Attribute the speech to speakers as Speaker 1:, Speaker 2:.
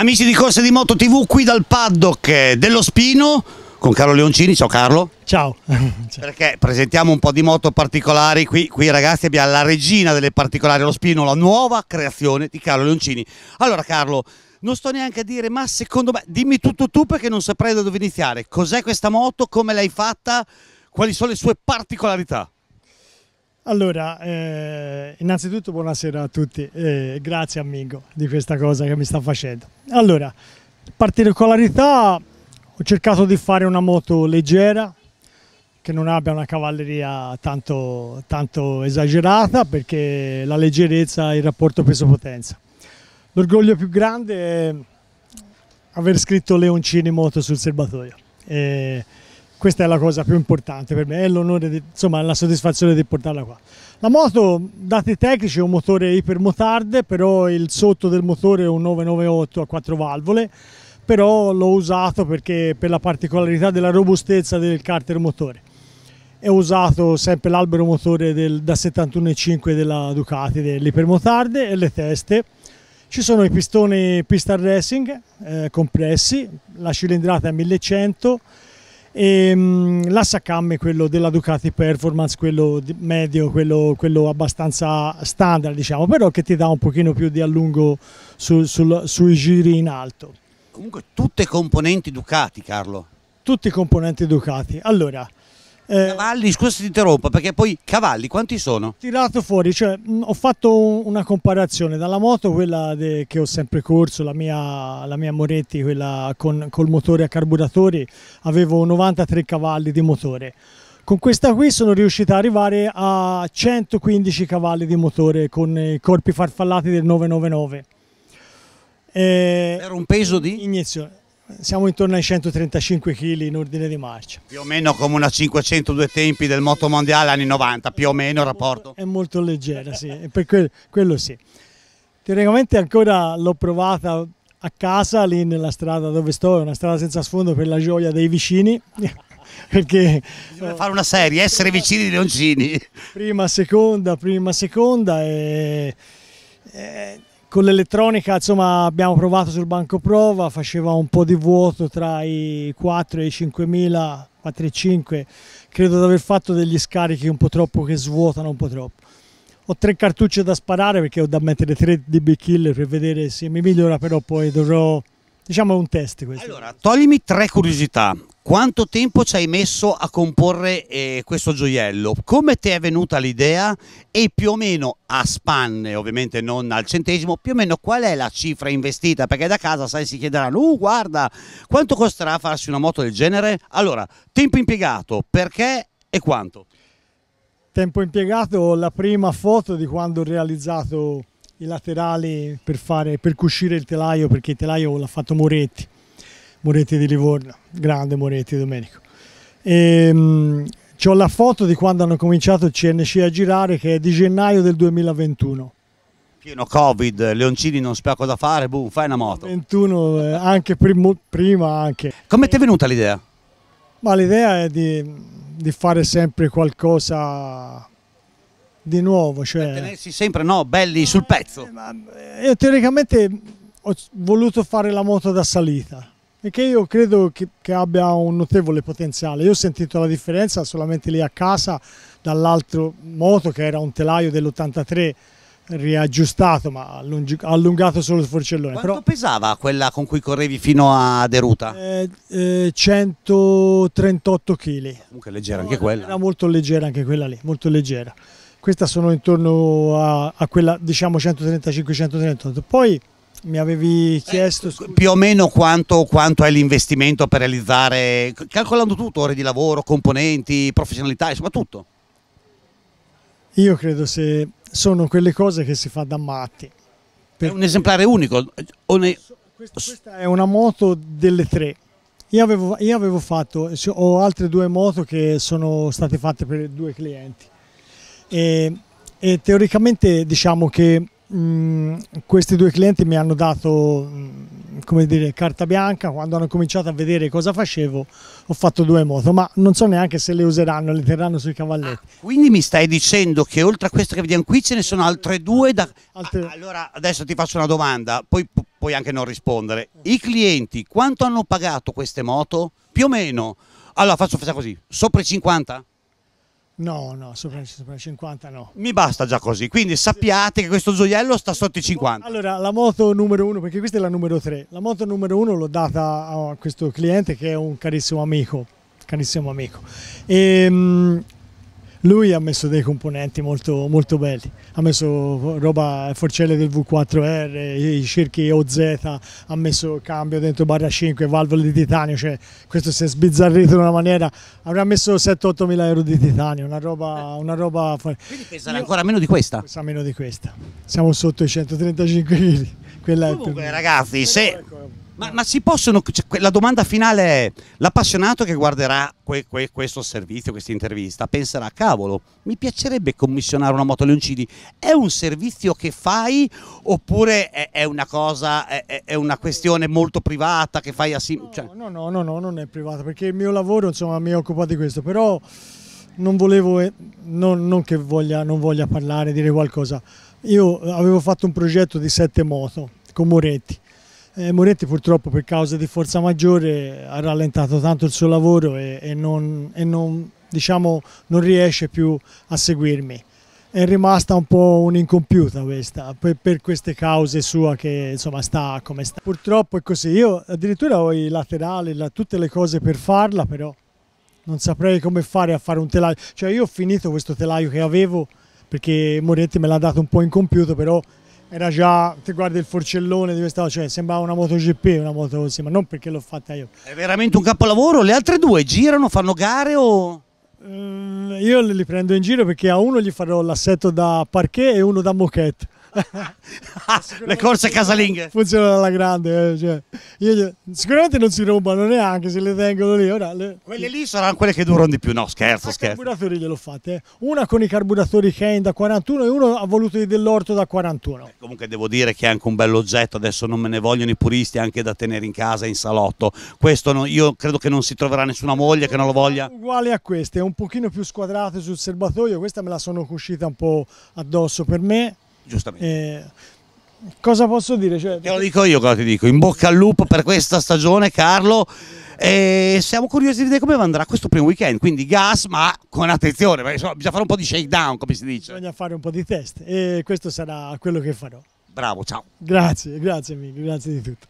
Speaker 1: Amici di Corse di Moto TV qui dal paddock dello Spino con Carlo Leoncini, ciao Carlo. Ciao. Perché presentiamo un po' di moto particolari qui, qui ragazzi abbiamo la regina delle particolari, lo Spino, la nuova creazione di Carlo Leoncini. Allora Carlo, non sto neanche a dire, ma secondo me, dimmi tutto tu perché non saprei da dove iniziare. Cos'è questa moto, come l'hai fatta, quali sono le sue particolarità?
Speaker 2: Allora, eh, innanzitutto buonasera a tutti, eh, grazie amico di questa cosa che mi sta facendo. Allora, particolarità, ho cercato di fare una moto leggera, che non abbia una cavalleria tanto, tanto esagerata, perché la leggerezza è il rapporto peso-potenza. L'orgoglio più grande è aver scritto Leoncini Moto sul serbatoio. Eh, questa è la cosa più importante per me, è l'onore, insomma la soddisfazione di portarla qua. La moto, dati tecnici, è un motore ipermotard, però il sotto del motore è un 998 a 4 valvole, però l'ho usato perché per la particolarità della robustezza del carter motore. ho usato sempre l'albero motore del, da 71,5 della Ducati, dell'ipermotard e le teste. Ci sono i pistoni Pistar racing eh, compressi, la cilindrata è 1100 e mh, l'assacam è quello della Ducati Performance, quello medio, quello, quello, abbastanza standard diciamo, però che ti dà un pochino più di allungo
Speaker 1: su, sul, sui giri in alto. Comunque tutte componenti Ducati Carlo? Tutti componenti Ducati, allora eh, cavalli, scusa se ti interrompo, perché poi cavalli quanti sono?
Speaker 2: Tirato fuori, cioè mh, ho fatto una comparazione dalla moto, quella de, che ho sempre corso, la mia, la mia Moretti, quella con, col motore a carburatori, avevo 93 cavalli di motore. Con questa qui sono riuscita ad arrivare a 115 cavalli di motore con i corpi farfallati del 999. E... Eh, Era un peso di? Iniezione siamo intorno ai 135 kg in ordine di marcia.
Speaker 1: Più o meno come una 500 due tempi del moto mondiale anni 90, più o meno il rapporto?
Speaker 2: È molto leggera, sì, per quello, quello sì. Teoricamente ancora l'ho provata a casa, lì nella strada dove sto, è una strada senza sfondo per la gioia dei vicini. Perché
Speaker 1: Bisogna fare una serie, essere vicini di Leoncini.
Speaker 2: Prima, seconda, prima, seconda e... e con l'elettronica insomma abbiamo provato sul banco prova, faceva un po' di vuoto tra i 4 e i 5000, 4 e 5, credo di aver fatto degli scarichi un po' troppo che svuotano un po' troppo. Ho tre cartucce da sparare perché ho da mettere 3 DB killer per vedere se mi migliora, però poi dovrò... diciamo un test questo. Allora,
Speaker 1: toglimi tre curiosità. Quanto tempo ci hai messo a comporre eh, questo gioiello? Come ti è venuta l'idea? E più o meno a spanne, ovviamente non al centesimo, più o meno qual è la cifra investita? Perché da casa, sai, si chiederanno, uh, guarda, quanto costerà farsi una moto del genere? Allora, tempo impiegato, perché e quanto? Tempo
Speaker 2: impiegato, la prima foto di quando ho realizzato i laterali per, fare, per cuscire il telaio, perché il telaio l'ha fatto Moretti Moretti di Livorno, grande Moretti Domenico. E, ehm, ho la foto di quando hanno cominciato il CNC a girare che è di gennaio del 2021.
Speaker 1: Pieno Covid, Leoncini non sapeva cosa fare, boom, fai una moto.
Speaker 2: 21 eh, anche prim prima anche.
Speaker 1: Come ti è venuta l'idea?
Speaker 2: Ma l'idea è di, di, fare sempre qualcosa di nuovo. Cioè...
Speaker 1: Tenersi sempre no, belli sul pezzo. Eh,
Speaker 2: eh io teoricamente ho voluto fare la moto da salita e che io credo che, che, abbia un notevole potenziale. Io ho sentito la differenza solamente lì a casa dall'altro moto che era un telaio dell'83 riaggiustato ma allungato solo il forcellone. Quanto Però,
Speaker 1: pesava quella con cui correvi fino a Deruta? Eh, eh,
Speaker 2: 138 kg.
Speaker 1: Comunque leggera anche quella.
Speaker 2: Era molto leggera anche quella lì, molto leggera. Questa sono intorno a, a quella diciamo 135-138. Poi mi avevi chiesto eh,
Speaker 1: più o meno quanto, quanto è l'investimento per realizzare, calcolando tutto, ore di lavoro, componenti, professionalità, insomma tutto.
Speaker 2: Io credo se sono quelle cose che si fa da matti.
Speaker 1: È un esemplare unico? Ne...
Speaker 2: Questa, questa, è una moto delle tre. Io avevo, io avevo fatto, ho altre due moto che sono state fatte per due clienti e, e teoricamente diciamo che Mm, questi due clienti mi hanno dato mm, come dire, carta bianca, quando hanno cominciato a vedere cosa facevo ho fatto due moto, ma non so neanche se le useranno, le terranno sui cavalletti.
Speaker 1: Ah, quindi mi stai dicendo che oltre a queste che vediamo qui ce ne sono altre due? Da... Altre... Ah, allora adesso ti faccio una domanda, poi puoi anche non rispondere. I clienti quanto hanno pagato queste moto? Più o meno? Allora faccio così, sopra i 50?
Speaker 2: No, no, sopra, sopra 50 no.
Speaker 1: Mi basta già così, quindi sappiate che questo gioiello sta sotto i 50.
Speaker 2: Allora, la moto numero uno, perché questa è la numero 3, la moto numero uno l'ho data a questo cliente che è un carissimo amico, carissimo amico. E, ehm, lui ha messo dei componenti molto, molto belli, ha messo roba forcelle del V4R, i cerchi OZ, ha messo cambio dentro barra 5, valvole di titanio, cioè questo si è sbizzarrito in una maniera, avrà messo 7-8 mila euro di titanio, una roba... Una roba Quindi
Speaker 1: peserà ancora meno di questa?
Speaker 2: Pesa meno di questa, siamo sotto i 135 kg.
Speaker 1: Comunque ragazzi, se ma, ma si possono. Cioè, la domanda finale è: l'appassionato che guarderà que, que, questo servizio, questa intervista, penserà: cavolo, mi piacerebbe commissionare una moto Leoncini. È un servizio che fai oppure è, è una cosa, è, è, una questione molto privata che fai a sim- no, cioè
Speaker 2: no, no, no, no, non è privata perché il mio lavoro insomma mi occupa di questo, però non volevo, non, non che voglia, non voglia parlare, dire qualcosa. Io avevo fatto un progetto di sette moto con Moretti eh, Moretti purtroppo per causa di forza maggiore ha rallentato tanto il suo lavoro e, e, non, e non, diciamo, non, riesce più a seguirmi. È rimasta un po' un'incompiuta questa, per, per, queste cause sua che insomma sta come sta. Purtroppo è così, io addirittura ho i laterali, la, tutte le cose per farla però non saprei come fare a fare un telaio. Cioè io ho finito questo telaio che avevo perché Moretti me l'ha dato un po' incompiuto però era già, ti guardi il forcellone di questa, cioè sembrava una MotoGP, una moto così, ma non perché l'ho fatta io.
Speaker 1: È veramente un capolavoro? Le altre due girano, fanno gare o...? Uh, io li prendo in giro perché a
Speaker 2: uno gli farò l'assetto da parquet e uno da moquette. Ah, le corse casalinghe funzionano alla grande. Eh, cioè. Io, sicuramente non si rubano neanche se le tengono lì. Ora, le... Quelle lì saranno quelle che durano
Speaker 1: di più. No, scherzo, a scherzo. I
Speaker 2: carburatori gliel'ho fatte. Eh. Una con i carburatori Kane da 41 e uno ha voluto di dell'orto da 41. Eh,
Speaker 1: comunque devo dire che è anche un bell'oggetto. Adesso non me ne vogliono i puristi anche da tenere in casa in salotto. Questo non, io credo che non si troverà nessuna moglie che non lo voglia.
Speaker 2: Uguale a queste, un pochino più squadrate sul serbatoio. Questa me la sono cuscita un po' addosso per me Giustamente. Eh, cosa posso dire?
Speaker 1: Cioè, Te lo dico io cosa ti dico, in bocca al lupo per questa stagione Carlo e siamo curiosi di vedere come andrà questo primo weekend, quindi gas ma con attenzione, perché insomma, bisogna fare un po' di shakedown come si dice. Bisogna
Speaker 2: fare un po' di test e questo sarà quello che farò.
Speaker 1: Bravo, ciao. Grazie,
Speaker 2: grazie mille, grazie di tutto.